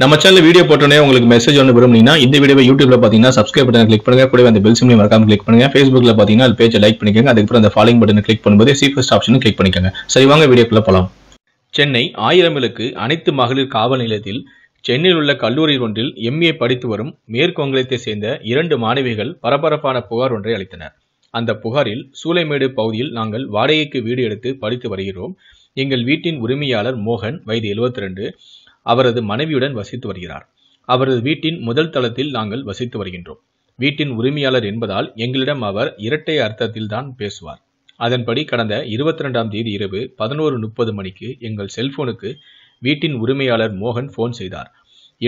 நம்ம channel video போட்டோன்னே உங்களுக்கு மெசேஜ் ஒன்று விரும்புனீங்கன்னா இந்த வீடியோ யூடியூப்ல பார்த்தீங்கன்னா சப்ஸ்கிரைப் பட்டன் கிளிக் பண்ணுங்க கூட அந்த பெல் சிம்லையும் மறக்காம கிளிக் பண்ணுங்க ஃபேஸ்புக்ல பார்த்தீங்கன்னா அது பேஜை லைக் பண்ணிக்கோங்க அதுக்கப்புறம் அந்த ஃபாலோயிங் பட்டன் கிளிக் பண்ணும்போது சீஃபஸ்ட் ஆப்ஷனும் கிளிக் பண்ணிக்கோங்க சரி வாங்க வீடியோக்குள்ள போகலாம் சென்னை ஆயிரமிலுக்கு அனைத்து மகளிர் காவல் நிலையத்தில் சென்னையில் உள்ள கல்லூரி ஒன்றில் எம்ஏ படித்து வரும் மேற்குவங்கலத்தை சேர்ந்த இரண்டு மாணவிகள் பரபரப்பான புகார் ஒன்றை அளித்தனர் அந்த புகாரில் சூளைமேடு பகுதியில் நாங்கள் வாடகைக்கு வீடு எடுத்து படித்து வருகிறோம் எங்கள் வீட்டின் உரிமையாளர் மோகன் வயது எழுபத்தி ரெண்டு அவரது மனைவியுடன் வசித்து வருகிறார் அவரது வீட்டின் முதல் தளத்தில் நாங்கள் வசித்து வருகின்றோம் வீட்டின் உரிமையாளர் என்பதால் எங்களிடம் அவர் இரட்டை அர்த்தத்தில் தான் பேசுவார் அதன்படி கடந்த இருபத்தி ரெண்டாம் தேதி இரவு பதினோரு முப்பது மணிக்கு எங்கள் செல்போனுக்கு வீட்டின் உரிமையாளர் மோகன் ஃபோன் செய்தார்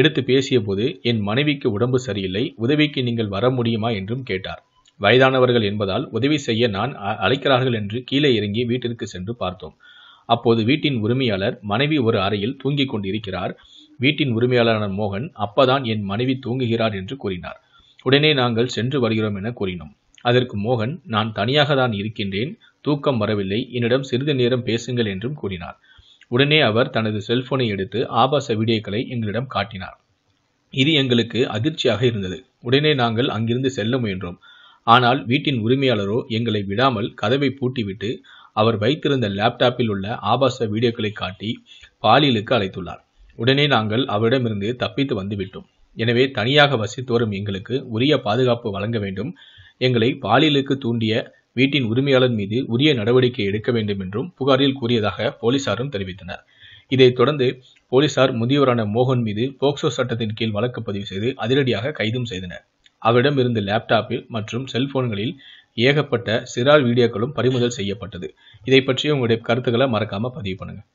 எடுத்து பேசிய போது என் மனைவிக்கு உடம்பு சரியில்லை உதவிக்கு நீங்கள் வர முடியுமா என்றும் கேட்டார் வயதானவர்கள் என்பதால் உதவி செய்ய நான் அழைக்கிறார்கள் என்று கீழே இறங்கி வீட்டிற்கு சென்று பார்த்தோம் அப்போது வீட்டின் உரிமையாளர் மனைவி ஒரு அறையில் தூங்கிக் கொண்டிருக்கிறார் வீட்டின் உரிமையாளரான மோகன் அப்பதான் என் மனைவி தூங்குகிறார் என்று கூறினார் உடனே நாங்கள் சென்று வருகிறோம் என கூறினோம் அதற்கு மோகன் நான் தனியாக தான் இருக்கின்றேன் தூக்கம் வரவில்லை என்னிடம் சிறிது நேரம் பேசுங்கள் என்றும் கூறினார் உடனே அவர் தனது செல்போனை எடுத்து ஆபாச வீடியோக்களை எங்களிடம் காட்டினார் இது எங்களுக்கு அதிர்ச்சியாக இருந்தது உடனே நாங்கள் அங்கிருந்து செல்ல முயன்றோம் ஆனால் வீட்டின் உரிமையாளரோ எங்களை விடாமல் கதவை பூட்டிவிட்டு அவர் வைத்திருந்த லேப்டாப்பில் உள்ள ஆபாச வீடியோக்களை காட்டி பாலியலுக்கு அழைத்துள்ளார் உடனே நாங்கள் அவரிடமிருந்து தப்பித்து வந்துவிட்டோம் எனவே தனியாக வசித்து வரும் எங்களுக்கு உரிய பாதுகாப்பு வழங்க வேண்டும் எங்களை பாலியலுக்கு தூண்டிய வீட்டின் உரிமையாளர் மீது உரிய நடவடிக்கை எடுக்க வேண்டும் என்றும் புகாரில் கூறியதாக போலீசாரும் தெரிவித்தனர் இதைத் தொடர்ந்து போலீசார் முதியோரான மோகன் மீது போக்சோ சட்டத்தின் கீழ் வழக்கு பதிவு செய்து அதிரடியாக கைதும் செய்தனர் அவரிடம் இருந்த லேப்டாப்பில் மற்றும் செல்போன்களில் ஏகப்பட்ட சிறார் வீடியோக்களும் பறிமுதல் செய்யப்பட்டது இதை பற்றி உங்களுடைய கருத்துக்களை மறக்காமல் பதிவு பண்ணுங்கள்